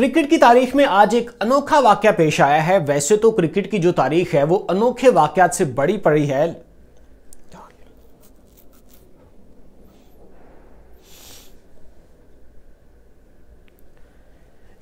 cricket की तारीख में आज एक अनोखा वाक्य पेश आया है वैसे तो क्रिकेट की जो तारीख है वो अनोखे वाक्यात से बड़ी पड़ी है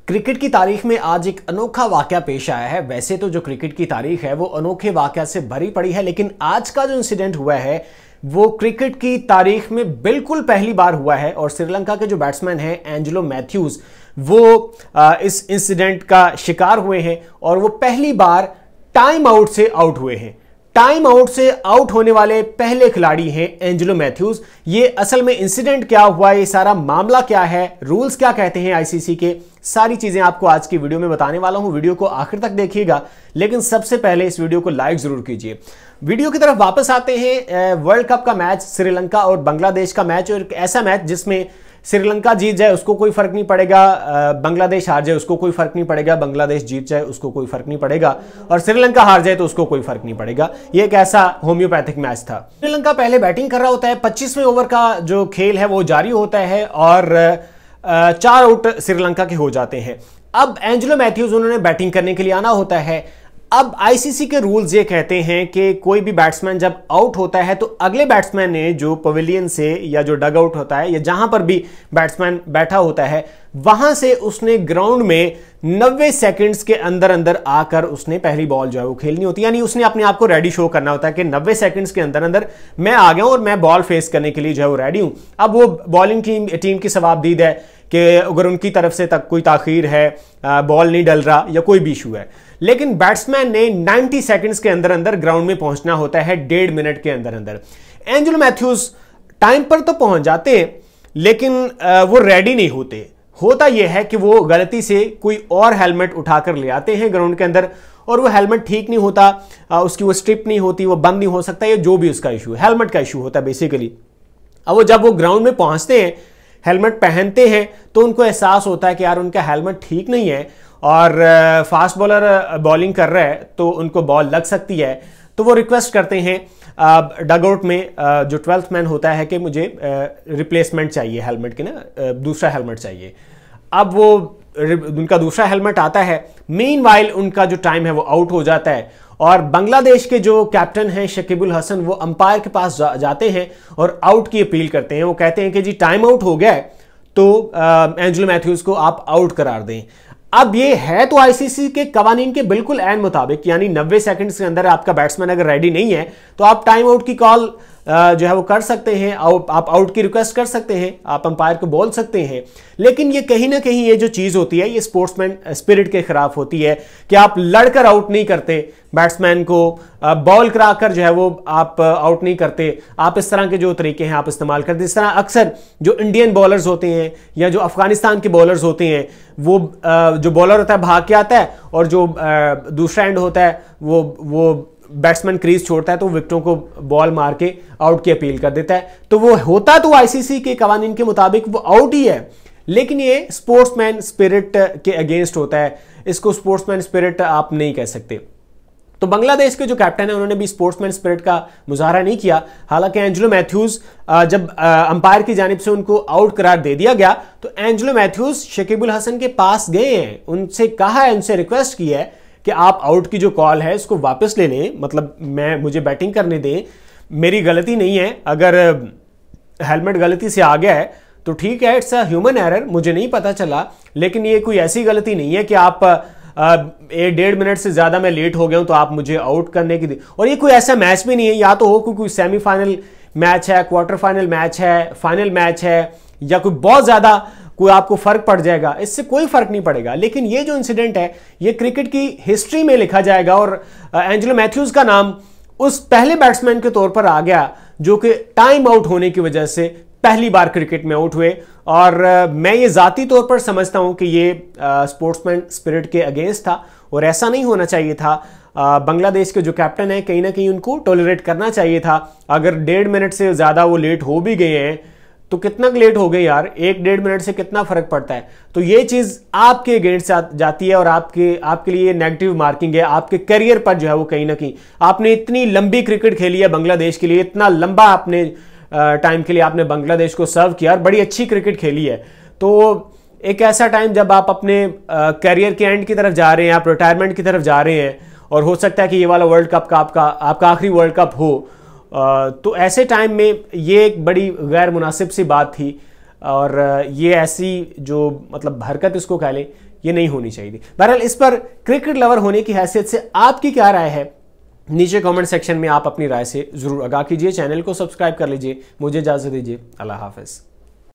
क्रिकेट की तारीख में आज एक अनोखा वाक्य पेश आया है वैसे तो जो क्रिकेट की तारीख है वो अनोखे वाक्य से भरी पड़ी है लेकिन आज का जो इंसिडेंट हुआ है वो क्रिकेट की तारीख में बिल्कुल पहली बार हुआ है और श्रीलंका के जो बैट्समैन हैं एंजलो मैथ्यूज़ वो इस इंसिडेंट का शिकार हुए हैं और वो पहली बार टाइम आउट से आउट हुए हैं टाइम आउट से आउट होने वाले पहले खिलाड़ी हैं एंजेलो मैथ्यूज ये असल में इंसिडेंट क्या हुआ ये सारा मामला क्या है रूल्स क्या कहते हैं आईसीसी के सारी चीजें आपको आज की वीडियो में बताने वाला हूं वीडियो को आखिर तक देखिएगा लेकिन सबसे पहले इस वीडियो को लाइक जरूर कीजिए वीडियो की तरफ वापस आते हैं वर्ल्ड कप का मैच श्रीलंका और बांग्लादेश का मैच और एक ऐसा मैच जिसमें श्रीलंका जीत जाए उसको कोई फर्क नहीं पड़ेगा बांग्लादेश हार जाए उसको कोई फर्क नहीं पड़ेगा बांग्लादेश जीत जाए उसको कोई फर्क नहीं पड़ेगा और श्रीलंका हार जाए तो उसको कोई फर्क नहीं पड़ेगा ये एक ऐसा होम्योपैथिक मैच था श्रीलंका पहले बैटिंग कर रहा होता है पच्चीसवें ओवर का जो खेल है वो जारी होता है और चार आउट श्रीलंका के हो जाते हैं अब एंजलो मैथ्यूज उन्होंने बैटिंग करने के लिए आना होता है अब आईसीसी के रूल्स ये कहते हैं कि कोई भी बैट्समैन जब आउट होता है तो अगले बैट्समैन ने जो पवेलियन से या जो डग आउट होता है या जहां पर भी बैट्समैन बैठा होता है वहां से उसने ग्राउंड में 90 सेकंड्स के अंदर अंदर आकर उसने पहली बॉल जो है वो खेलनी होती है यानी उसने अपने आप को रेडी शो करना होता है कि 90 सेकंड्स के अंदर अंदर मैं आ गया हूं और मैं बॉल फेस करने के लिए जो है वो रेडी हूं अब वो बॉलिंग टीम टीम की जवाबदीद है कि अगर उनकी तरफ से तक कोई ताखीर है बॉल नहीं डल रहा या कोई भी इशू है लेकिन बैट्समैन ने 90 सेकंड्स के अंदर अंदर ग्राउंड में पहुंचना होता है डेढ़ मिनट के अंदर अंदर एंजल मैथ्यूज टाइम पर तो पहुंच जाते लेकिन वो रेडी नहीं होते होता यह है कि वो गलती से कोई और हेलमेट उठाकर ले आते हैं ग्राउंड के अंदर और वो हेलमेट ठीक नहीं होता उसकी वो स्ट्रिप नहीं होती वो बंद नहीं हो सकता या जो भी उसका इशू हेलमेट का इशू होता है बेसिकली अब वो जब वो ग्राउंड में पहुंचते हैं हेलमेट पहनते हैं तो उनको एहसास होता है कि यार उनका हेलमेट ठीक नहीं है और फास्ट बॉलर बॉलिंग कर रहा है तो उनको बॉल लग सकती है तो वो रिक्वेस्ट करते हैं डग आउट में जो ट्वेल्थ मैन होता है कि मुझे रिप्लेसमेंट चाहिए हेलमेट के ना दूसरा हेलमेट चाहिए अब वो उनका दूसरा हेलमेट आता है मेन वाइल उनका जो टाइम है वो आउट हो जाता है और बांग्लादेश के जो कैप्टन हैं शकीबुल हसन वो अंपायर के पास जा, जाते हैं और आउट की अपील करते हैं वो कहते हैं कि जी टाइम आउट हो गया है तो एंजलो मैथ्यूज़ को आप आउट करार दें अब ये है तो आईसीसी के कवानीन के बिल्कुल एन मुताबिक यानी 90 सेकंड्स के अंदर आपका बैट्समैन अगर रेडी नहीं है तो आप टाइम आउट की कॉल जो है वो कर सकते हैं आउट आप आउट की रिक्वेस्ट कर सकते हैं आप अंपायर को बोल सकते हैं लेकिन ये कहीं ना कहीं ये जो चीज़ होती है ये स्पोर्ट्समैन स्पिरिट के खिलाफ होती है कि आप लड़कर आउट नहीं करते बैट्समैन को बॉल करा कर जो है वो आप आउट नहीं करते आप इस तरह के जो तरीके हैं आप इस्तेमाल करते इस तरह अक्सर जो इंडियन बॉलर्स होते हैं या जो अफगानिस्तान के बॉलर्स होते हैं वो जो बॉलर होता है भाग के आता है और जो दूसरा एंड होता है वो वो बैट्समैन क्रीज छोड़ता है तो विकटों को बॉल मार के आउट की अपील कर देता है तो वो होता तो आईसीसी के कवानीन के मुताबिक वो आउट ही है लेकिन ये स्पोर्ट्समैन स्पिरिट के अगेंस्ट होता है इसको स्पोर्ट्समैन स्पिरिट आप नहीं कह सकते तो बांग्लादेश के जो कैप्टन है उन्होंने भी स्पोर्ट्समैन स्पिरिट का मुजाहरा नहीं किया हालांकि एंजलो मैथ्यूज जब अंपायर की जानब से उनको आउट करार दे दिया गया तो एंजलो मैथ्यूज शकीबुल हसन के पास गए हैं उनसे कहा है उनसे रिक्वेस्ट किया है कि आप आउट की जो कॉल है इसको वापस ले लें मतलब मैं मुझे बैटिंग करने दें मेरी गलती नहीं है अगर हेलमेट गलती से आ गया है तो ठीक है इट्स अ ह्यूमन एरर मुझे नहीं पता चला लेकिन ये कोई ऐसी गलती नहीं है कि आप एक डेढ़ मिनट से ज़्यादा मैं लेट हो गया हूँ तो आप मुझे आउट करने की और ये कोई ऐसा मैच भी नहीं है या तो हो कोई कोई सेमीफाइनल मैच है क्वार्टर फाइनल मैच है फाइनल मैच है या कोई बहुत ज़्यादा कोई आपको फर्क पड़ जाएगा इससे कोई फर्क नहीं पड़ेगा लेकिन ये जो इंसिडेंट है ये क्रिकेट की हिस्ट्री में लिखा जाएगा और एंजलो मैथ्यूज का नाम उस पहले बैट्समैन के तौर पर आ गया जो कि टाइम आउट होने की वजह से पहली बार क्रिकेट में आउट हुए और मैं ये ज़ाती तौर पर समझता हूँ कि ये स्पोर्ट्समैन स्पिरिट के अगेंस्ट था और ऐसा नहीं होना चाहिए था बांग्लादेश के जो कैप्टन हैं कहीं ना कहीं उनको टॉलरेट करना चाहिए था अगर डेढ़ मिनट से ज़्यादा वो लेट हो भी गए हैं तो कितना लेट हो गए यार एक डेढ़ मिनट से कितना फर्क पड़ता है तो ये चीज आपके अगेंस्ट जाती है और आपके आपके लिए नेगेटिव मार्किंग है आपके करियर पर जो है वो कहीं ना कहीं आपने इतनी लंबी क्रिकेट खेली है बांग्लादेश के लिए इतना लंबा आपने टाइम के लिए आपने बांग्लादेश को सर्व किया और बड़ी अच्छी क्रिकेट खेली है तो एक ऐसा टाइम जब आप अपने करियर के एंड की तरफ जा रहे हैं आप रिटायरमेंट की तरफ जा रहे हैं और हो सकता है कि ये वाला वर्ल्ड कप का आपका आपका आखिरी वर्ल्ड कप हो तो ऐसे टाइम में ये एक बड़ी गैर मुनासिब सी बात थी और ये ऐसी जो मतलब हरकत इसको कह लें ये नहीं होनी चाहिए थी बहरहाल इस पर क्रिकेट लवर होने की हैसियत से आपकी क्या राय है नीचे कमेंट सेक्शन में आप अपनी राय से ज़रूर आगाह कीजिए चैनल को सब्सक्राइब कर लीजिए मुझे इजाज़त दीजिए अल्लाह हाफिज़